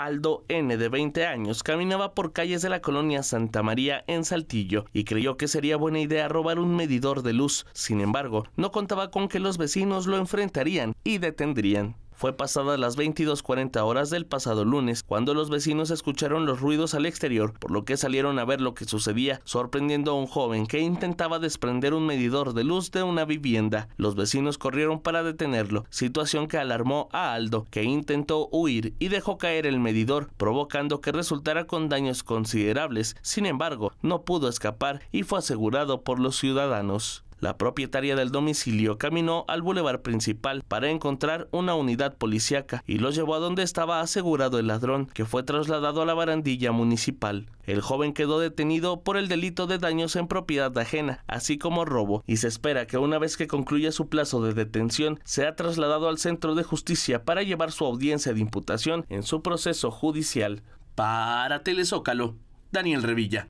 Aldo N, de 20 años, caminaba por calles de la colonia Santa María en Saltillo y creyó que sería buena idea robar un medidor de luz. Sin embargo, no contaba con que los vecinos lo enfrentarían y detendrían fue pasada las 22.40 horas del pasado lunes, cuando los vecinos escucharon los ruidos al exterior, por lo que salieron a ver lo que sucedía, sorprendiendo a un joven que intentaba desprender un medidor de luz de una vivienda. Los vecinos corrieron para detenerlo, situación que alarmó a Aldo, que intentó huir y dejó caer el medidor, provocando que resultara con daños considerables. Sin embargo, no pudo escapar y fue asegurado por los ciudadanos. La propietaria del domicilio caminó al bulevar principal para encontrar una unidad policíaca y lo llevó a donde estaba asegurado el ladrón, que fue trasladado a la barandilla municipal. El joven quedó detenido por el delito de daños en propiedad ajena, así como robo, y se espera que una vez que concluya su plazo de detención, sea trasladado al centro de justicia para llevar su audiencia de imputación en su proceso judicial. Para Telezócalo, Daniel Revilla.